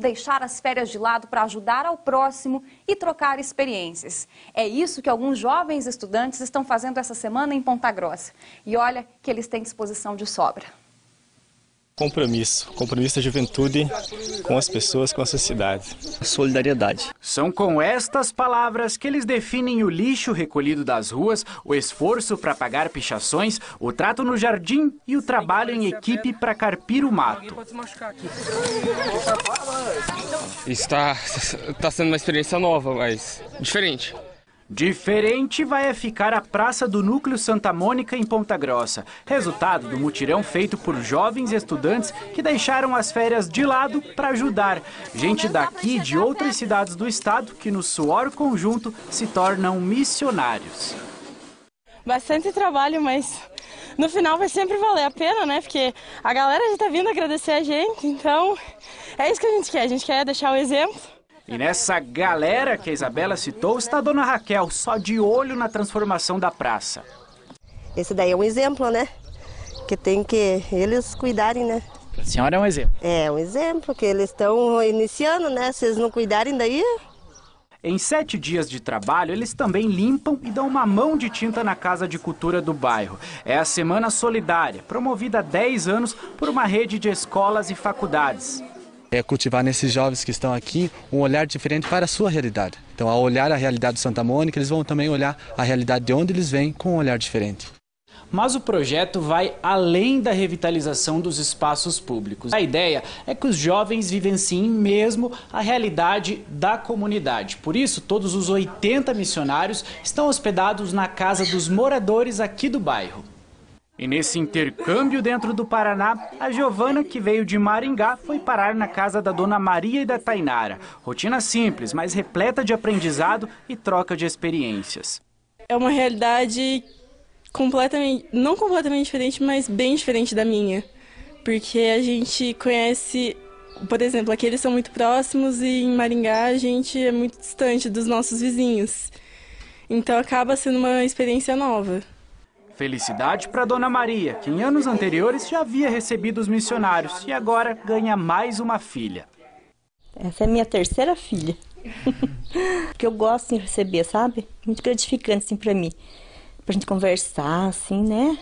deixar as férias de lado para ajudar ao próximo e trocar experiências. É isso que alguns jovens estudantes estão fazendo essa semana em Ponta Grossa. E olha que eles têm disposição de sobra. Compromisso, compromisso da juventude com as pessoas, com a sociedade. Solidariedade. São com estas palavras que eles definem o lixo recolhido das ruas, o esforço para pagar pichações, o trato no jardim e o trabalho em equipe para carpir o mato. Está, está sendo uma experiência nova, mas diferente. Diferente vai é ficar a Praça do Núcleo Santa Mônica em Ponta Grossa, resultado do mutirão feito por jovens estudantes que deixaram as férias de lado para ajudar gente daqui e de outras cidades do estado que no suor conjunto se tornam missionários. Bastante trabalho, mas no final vai sempre valer a pena, né? Porque a galera já está vindo agradecer a gente, então é isso que a gente quer, a gente quer deixar o exemplo. E nessa galera que a Isabela citou está a dona Raquel, só de olho na transformação da praça. Esse daí é um exemplo, né? Que tem que eles cuidarem, né? A senhora é um exemplo. É um exemplo, que eles estão iniciando, né? Se eles não cuidarem daí. É. Em sete dias de trabalho, eles também limpam e dão uma mão de tinta na Casa de Cultura do bairro. É a Semana Solidária, promovida há 10 anos por uma rede de escolas e faculdades é cultivar nesses jovens que estão aqui um olhar diferente para a sua realidade. Então, ao olhar a realidade de Santa Mônica, eles vão também olhar a realidade de onde eles vêm com um olhar diferente. Mas o projeto vai além da revitalização dos espaços públicos. A ideia é que os jovens vivenciem mesmo a realidade da comunidade. Por isso, todos os 80 missionários estão hospedados na casa dos moradores aqui do bairro. E nesse intercâmbio dentro do Paraná, a Giovana, que veio de Maringá, foi parar na casa da dona Maria e da Tainara. Rotina simples, mas repleta de aprendizado e troca de experiências. É uma realidade completamente, não completamente diferente, mas bem diferente da minha. Porque a gente conhece, por exemplo, aqui eles são muito próximos e em Maringá a gente é muito distante dos nossos vizinhos. Então acaba sendo uma experiência nova. Felicidade para Dona Maria, que em anos anteriores já havia recebido os missionários e agora ganha mais uma filha. Essa é minha terceira filha. que eu gosto de receber, sabe? Muito gratificante assim para mim. Pra gente conversar assim, né?